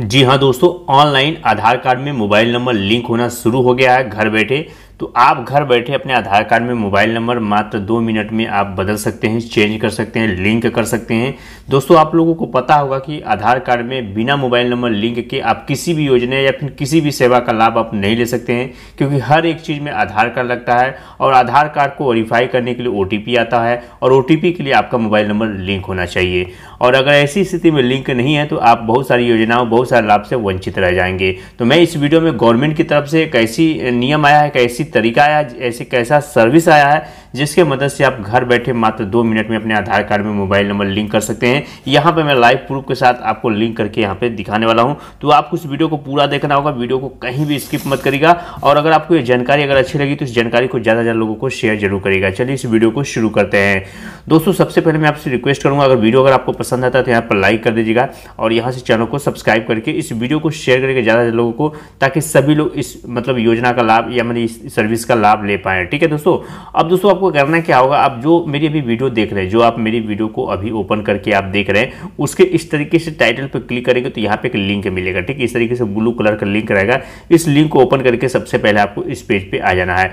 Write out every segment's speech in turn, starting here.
जी हाँ दोस्तों online Aadhaar card में मोबाइल नंबर लिंक होना शुरू हो गया है घर बैठे तो आप घर बैठे अपने आधार कार्ड में मोबाइल नंबर मात्र दो मिनट में आप बदल सकते हैं चेंज कर सकते हैं लिंक कर सकते हैं दोस्तों आप लोगों को पता होगा कि आधार कार्ड में बिना मोबाइल नंबर लिंक के आप किसी भी योजना या फिर किसी भी सेवा का लाभ आप नहीं ले सकते हैं क्योंकि हर एक चीज़ में आधार कार्ड लगता है और आधार कार्ड को वेरीफाई करने के लिए ओ आता है और ओ के लिए आपका मोबाइल नंबर लिंक होना चाहिए और अगर ऐसी स्थिति में लिंक नहीं है तो आप बहुत सारी योजनाओं बहुत सारे लाभ से वंचित रह जाएंगे तो मैं इस वीडियो में गवर्नमेंट की तरफ से एक ऐसी नियम आया है एक ऐसी तरीका आया ऐसे कैसा सर्विस आया है जिसके मदद से आप घर बैठे मात्र दो मिनट में अपने आधार कार्ड में मोबाइल नंबर लिंक कर सकते हैं यहाँ पर मैं लाइव प्रूफ के साथ आपको लिंक करके यहाँ पे दिखाने वाला हूँ तो आपको इस वीडियो को पूरा देखना होगा वीडियो को कहीं भी स्किप मत करेगा और अगर आपको ये जानकारी अगर अच्छी लगी तो इस जानकारी को ज़्यादा ज़्यादा लोगों को शेयर जरूर करेगा चलिए इस वीडियो को शुरू करते हैं दोस्तों सबसे पहले मैं आपसे रिक्वेस्ट करूँगा अगर वीडियो अगर आपको पसंद आता है तो यहाँ पर लाइक कर दीजिएगा और यहाँ से चैनल को सब्सक्राइब करके इस वीडियो को शेयर करके ज़्यादा से लोगों को ताकि सभी लोग इस मतलब योजना का लाभ या मैंने इस सर्विस का लाभ ले पाए ठीक है दोस्तों अब दोस्तों आपको करना क्या होगा आप जो मेरी अभी वीडियो देख रहे हैं जो आप मेरी वीडियो को अभी ओपन करके आप देख रहे हैं उसके इस तरीके से टाइटल पर क्लिक करेंगे तो यहाँ पे एक लिंक मिलेगा ठीक है इस तरीके से ब्लू कलर का लिंक रहेगा इस लिंक को ओपन करके सबसे पहले आपको इस पेज पर पे आ जाना है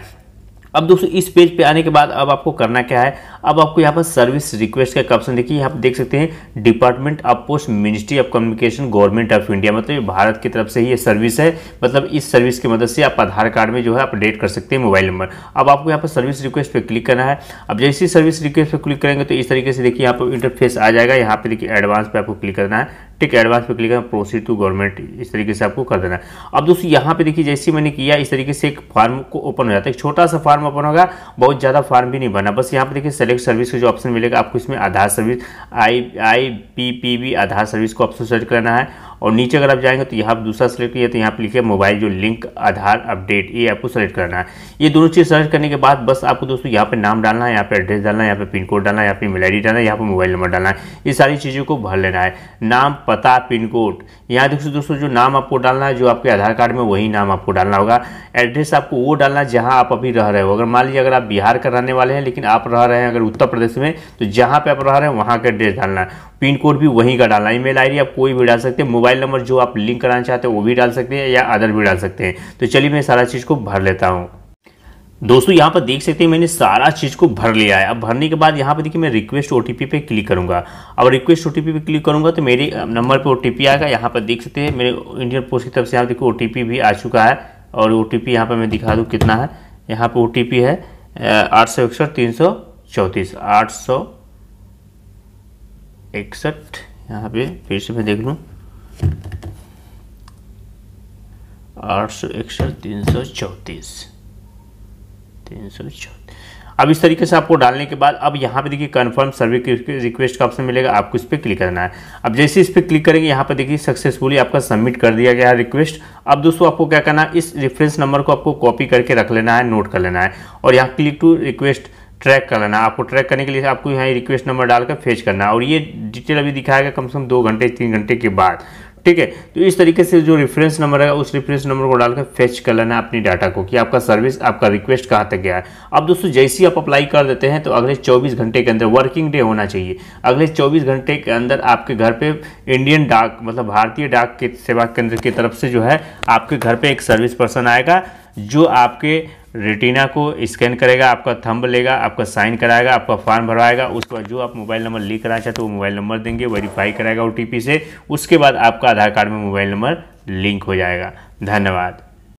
अब दोस्तों इस पेज पे आने के बाद अब आपको करना क्या है अब आपको यहाँ पर सर्विस रिक्वेस्ट का ऑप्शन देखिए यहाँ पर देख सकते हैं Department of Post Ministry of Communication Government of India मतलब भारत की तरफ से ही ये सर्विस है मतलब इस सर्विस की मदद से आप आधार कार्ड में जो है अपडेट कर सकते हैं मोबाइल नंबर अब आपको यहाँ पर सर्विस रिक्वेस्ट पर क्लिक करना है अब जैसे ही सर्विस रिक्वेस्ट पर क्लिक करेंगे तो इस तरीके से देखिए यहाँ पर इंटरफेस आ जाएगा यहाँ पर देखिए एडवांस पर आपको क्लिक करना है ठीक है एडवांस पे क्लिक करना प्रोसीड टू गवर्नमेंट इस तरीके से आपको कर देना है अब दोस्तों यहाँ पे देखिए जैसे मैंने किया इस तरीके से एक फॉर्म को ओपन हो जाता है एक छोटा सा फॉर्म ओपन होगा बहुत ज़्यादा फॉर्म भी नहीं बना बस यहाँ पे देखिए सेलेक्ट सर्विस का जो ऑप्शन मिलेगा आपको इसमें Aadhaar service I I P P B Aadhaar service को ऑप्शन सेलेक्ट करना है और नीचे अगर आप जाएंगे तो यहाँ दूसरा सेलेक्ट किया तो यहाँ पर लिखे मोबाइल जो लिंक आधार अपडेट ये आपको सेलेक्ट करना है ये दोनों चीज़ सेलेक्ट करने के बाद बस आपको दोस्तों यहाँ पर नाम डालना है यहाँ पर एड्रेस डालना है यहाँ पर पिन कोड डालना है यहाँ पर मेल आई डालना है यहाँ पर मोबाइल नंबर डालना है ये सारी चीज़ों को भर लेना है नाम पता पिन कोड यहाँ देखो दोस्तों जो नाम आपको डालना है जो आपके आधार कार्ड में वही नाम आपको डालना होगा एड्रेस आपको वो डालना जहाँ आप अभी रह रहे हो अगर मान लीजिए अगर आप बिहार का रहने वाले हैं लेकिन आप रह रहे हैं अगर उत्तर प्रदेश में तो जहाँ पे आप रह रहे हैं वहाँ का एड्रेस डालना है पिन कोड भी वहीं का डालना है ईमेल आईडी आप कोई भी डाल सकते हैं मोबाइल नंबर जो आप लिंक कराना चाहते हैं वो भी डाल सकते हैं या अदर भी डाल सकते हैं तो चलिए मैं सारा चीज़ को भर लेता हूँ दोस्तों यहाँ पर देख सकते हैं मैंने सारा चीज़ को भर लिया है अब भरने के बाद यहाँ पर देखिए मैं रिक्वेस्ट ओ पे क्लिक करूँगा अब रिक्वेस्ट ओ पे क्लिक करूँगा तो मेरे नंबर पर ओ आएगा यहाँ पर देख सकते हैं मेरे इंडियन पोस्ट की तरफ से यहाँ देखिए ओ भी आ चुका है और ओ टी यहाँ पर मैं दिखा दूँ कितना है यहाँ पर ओ है आठ सौ इकसठ तीन सौ चौंतीस आठ सौ इकसठ यहाँ पे फिर से मैं देख लूँ अब इस तरीके से आपको डालने के बाद अब यहाँ पे देखिए कन्फर्म सर्वे रिक्वेस्ट का ऑप्शन मिलेगा आपको इस पर क्लिक करना है अब जैसे इस पर क्लिक करेंगे यहाँ पे देखिए सक्सेसफुली आपका सबमिट कर दिया गया है रिक्वेस्ट अब दोस्तों आपको क्या करना है इस रेफरेंस नंबर को आपको कॉपी करके रख लेना है नोट कर लेना है और यहाँ क्लिक टू रिक्वेस्ट ट्रैक कर लेना आपको ट्रैक करने के लिए आपको यहाँ रिक्वेस्ट नंबर डालकर फेच करना है और ये डिटेल अभी दिखाएगा कम से कम दो घंटे तीन घंटे के बाद ठीक है तो इस तरीके से जो रेफरेंस नंबर है उस रेफरेंस नंबर को डालकर फेच कर लेना अपनी डाटा को कि आपका सर्विस आपका रिक्वेस्ट कहाँ तक गया है अब दोस्तों जैसे ही आप अप्लाई कर देते हैं तो अगले 24 घंटे के अंदर वर्किंग डे होना चाहिए अगले 24 घंटे के अंदर आपके घर पे इंडियन डाक मतलब भारतीय डाक के सेवा केंद्र की तरफ से जो है आपके घर पर एक सर्विस पर्सन आएगा जो आपके रेटिना को स्कैन करेगा आपका थंब लेगा आपका साइन कराएगा आपका फॉर्म भरवाएगा उसके बाद जो आप मोबाइल नंबर लिख कराना चाहते हो वो मोबाइल नंबर देंगे वेरीफाई कराएगा ओ से उसके बाद आपका आधार कार्ड में मोबाइल नंबर लिंक हो जाएगा धन्यवाद